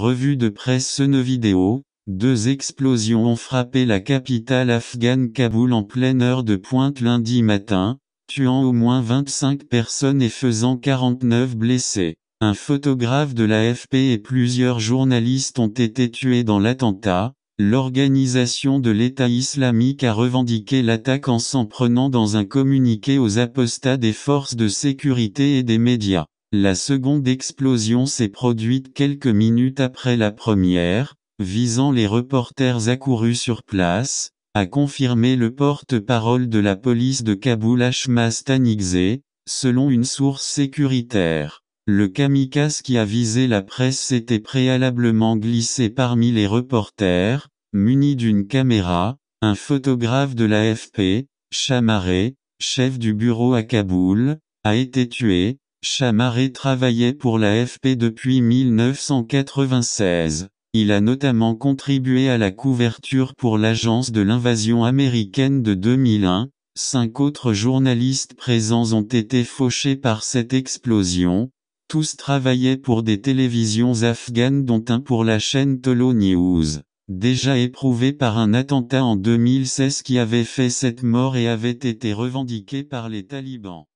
revue de presse vidéo, deux explosions ont frappé la capitale afghane Kaboul en pleine heure de pointe lundi matin, tuant au moins 25 personnes et faisant 49 blessés. Un photographe de l'AFP et plusieurs journalistes ont été tués dans l'attentat. L'organisation de l'État islamique a revendiqué l'attaque en s'en prenant dans un communiqué aux apostats des forces de sécurité et des médias. La seconde explosion s'est produite quelques minutes après la première, visant les reporters accourus sur place, a confirmé le porte-parole de la police de Kaboul Ashmas Tanigze, selon une source sécuritaire. Le kamikaze qui a visé la presse s'était préalablement glissé parmi les reporters, muni d'une caméra, un photographe de l'AFP, Chamaré, chef du bureau à Kaboul, a été tué, Chamaré travaillait pour la FP depuis 1996. Il a notamment contribué à la couverture pour l'agence de l'invasion américaine de 2001. Cinq autres journalistes présents ont été fauchés par cette explosion. Tous travaillaient pour des télévisions afghanes dont un pour la chaîne Tolo News déjà éprouvé par un attentat en 2016 qui avait fait cette mort et avait été revendiqué par les talibans.